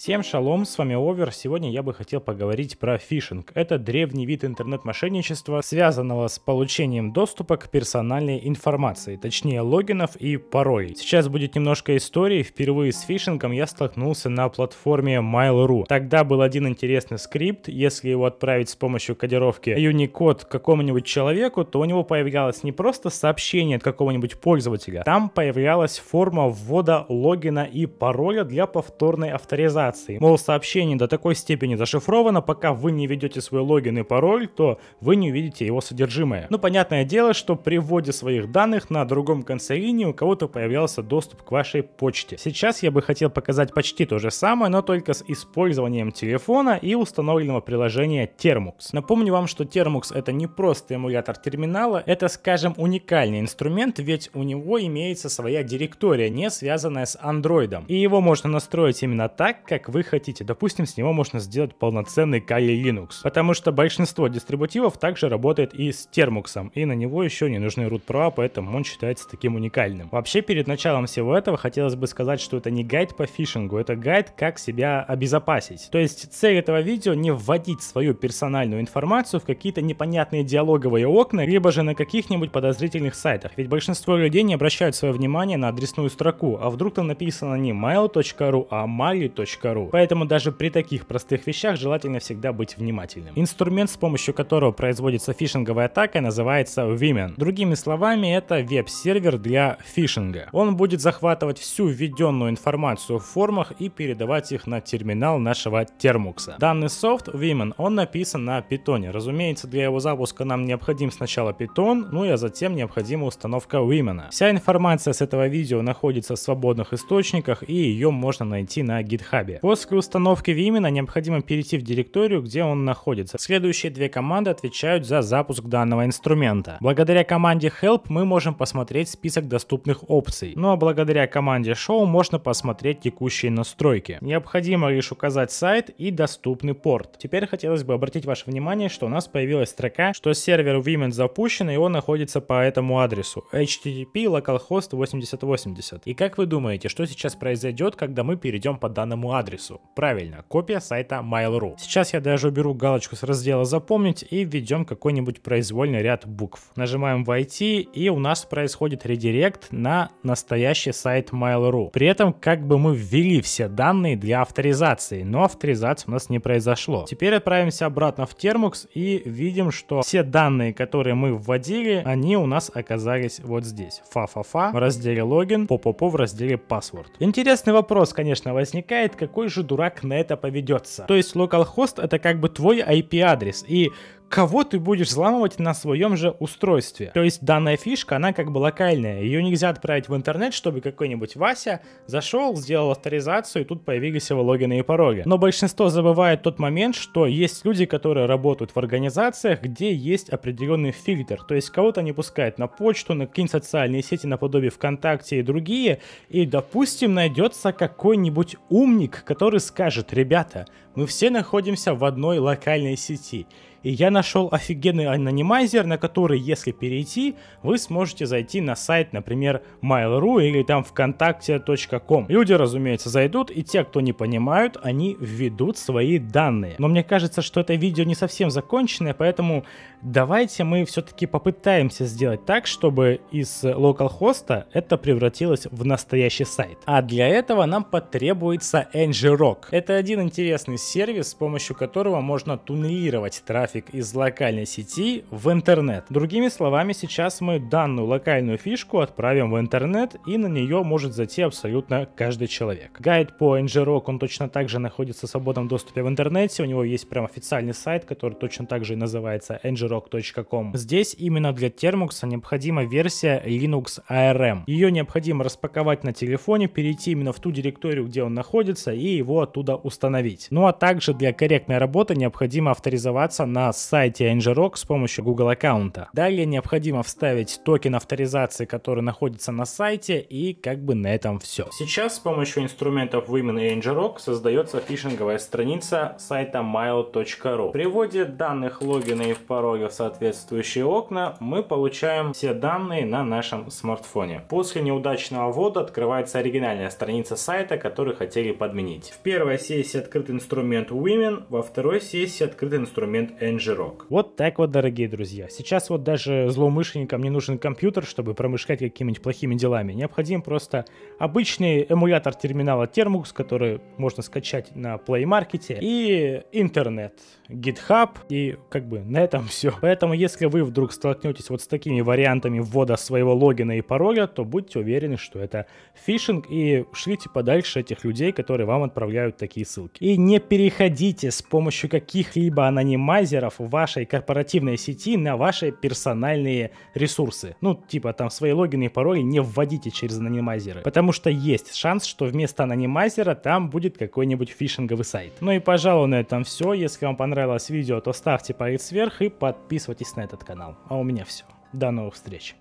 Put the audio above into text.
Всем шалом, с вами Овер. Сегодня я бы хотел поговорить про фишинг. Это древний вид интернет-мошенничества, связанного с получением доступа к персональной информации, точнее логинов и паролей. Сейчас будет немножко истории. Впервые с фишингом я столкнулся на платформе Mail.ru. Тогда был один интересный скрипт. Если его отправить с помощью кодировки Unicode какому-нибудь человеку, то у него появлялось не просто сообщение от какого-нибудь пользователя, там появлялась форма ввода логина и пароля для повторной авторизации регистрации. Мол, сообщение до такой степени зашифровано, пока вы не ведете свой логин и пароль, то вы не увидите его содержимое. Но ну, понятное дело, что при вводе своих данных на другом конце линии у кого-то появлялся доступ к вашей почте. Сейчас я бы хотел показать почти то же самое, но только с использованием телефона и установленного приложения Termux. Напомню вам, что Termux это не просто эмулятор терминала, это, скажем, уникальный инструмент, ведь у него имеется своя директория, не связанная с Android. И его можно настроить именно так, как как вы хотите. Допустим, с него можно сделать полноценный Kali Linux, потому что большинство дистрибутивов также работает и с термуксом, и на него еще не нужны root права, поэтому он считается таким уникальным. Вообще, перед началом всего этого хотелось бы сказать, что это не гайд по фишингу, это гайд, как себя обезопасить. То есть цель этого видео не вводить свою персональную информацию в какие-то непонятные диалоговые окна, либо же на каких-нибудь подозрительных сайтах, ведь большинство людей не обращают свое внимание на адресную строку, а вдруг там написано не mail.ru, а mali.ru, .ru. Поэтому даже при таких простых вещах желательно всегда быть внимательным. Инструмент, с помощью которого производится фишинговая атака, называется Women. Другими словами, это веб-сервер для фишинга. Он будет захватывать всю введенную информацию в формах и передавать их на терминал нашего термукса. Данный софт Women, он написан на питоне. Разумеется, для его запуска нам необходим сначала питон, ну и а затем необходима установка Women. Вся информация с этого видео находится в свободных источниках и ее можно найти на гитхабе. После установки vimina необходимо перейти в директорию, где он находится. Следующие две команды отвечают за запуск данного инструмента. Благодаря команде Help мы можем посмотреть список доступных опций. Ну а благодаря команде Show можно посмотреть текущие настройки. Необходимо лишь указать сайт и доступный порт. Теперь хотелось бы обратить ваше внимание, что у нас появилась строка, что сервер Women запущен и он находится по этому адресу http localhost 8080. И как вы думаете, что сейчас произойдет, когда мы перейдем по данному адресу? адресу. Правильно, копия сайта Mail.ru. Сейчас я даже уберу галочку с раздела «Запомнить» и введем какой-нибудь произвольный ряд букв. Нажимаем «Войти» и у нас происходит редирект на настоящий сайт Mail.ru. При этом как бы мы ввели все данные для авторизации, но авторизация у нас не произошло. Теперь отправимся обратно в Termux и видим, что все данные, которые мы вводили, они у нас оказались вот здесь. Фа-фа-фа в разделе «Логин», по-по-по в разделе «Паспорт». Интересный вопрос, конечно, возникает, какой какой же дурак на это поведется. То есть localhost это как бы твой IP-адрес, и кого ты будешь взламывать на своем же устройстве. То есть данная фишка, она как бы локальная. Ее нельзя отправить в интернет, чтобы какой-нибудь Вася зашел, сделал авторизацию, и тут появились его логины и пароли. Но большинство забывает тот момент, что есть люди, которые работают в организациях, где есть определенный фильтр. То есть кого-то не пускают на почту, на какие-нибудь социальные сети наподобие ВКонтакте и другие. И, допустим, найдется какой-нибудь умник, который скажет, ребята, мы все находимся в одной локальной сети. И я нашел офигенный анонимайзер, на который, если перейти, вы сможете зайти на сайт, например, Mail.ru или там вконтакте.ком. Люди, разумеется, зайдут, и те, кто не понимают, они введут свои данные. Но мне кажется, что это видео не совсем законченное, поэтому давайте мы все-таки попытаемся сделать так, чтобы из локалхоста это превратилось в настоящий сайт. А для этого нам потребуется Rock. Это один интересный сервис, с помощью которого можно туннелировать трафик трафик из локальной сети в интернет. Другими словами, сейчас мы данную локальную фишку отправим в интернет, и на нее может зайти абсолютно каждый человек. Гайд по NGROC, он точно так же находится в свободном доступе в интернете, у него есть прям официальный сайт, который точно так же и называется ngrok.com. Здесь именно для Termux необходима версия Linux ARM. Ее необходимо распаковать на телефоне, перейти именно в ту директорию, где он находится, и его оттуда установить. Ну а также для корректной работы необходимо авторизоваться на на сайте NGROC с помощью Google аккаунта. Далее необходимо вставить токен авторизации, который находится на сайте, и как бы на этом все. Сейчас с помощью инструментов Women и NGROC создается фишинговая страница сайта mail.ru. При вводе данных логина и пароля в соответствующие окна мы получаем все данные на нашем смартфоне. После неудачного ввода открывается оригинальная страница сайта, который хотели подменить. В первой сессии открыт инструмент Women, во второй сессии открыт инструмент рейнджерок. Вот так вот, дорогие друзья. Сейчас вот даже злоумышленникам не нужен компьютер, чтобы промышкать какими-нибудь плохими делами. Необходим просто обычный эмулятор терминала Termux, который можно скачать на Play Market, и интернет, GitHub, и как бы на этом все. Поэтому, если вы вдруг столкнетесь вот с такими вариантами ввода своего логина и пароля, то будьте уверены, что это фишинг, и шлите подальше этих людей, которые вам отправляют такие ссылки. И не переходите с помощью каких-либо анонимайзеров в вашей корпоративной сети на ваши персональные ресурсы. Ну, типа там свои логины и пароли не вводите через анонимайзеры, потому что есть шанс, что вместо анонимайзера там будет какой-нибудь фишинговый сайт. Ну и, пожалуй, на этом все. Если вам понравилось видео, то ставьте палец вверх и подписывайтесь на этот канал. А у меня все. До новых встреч.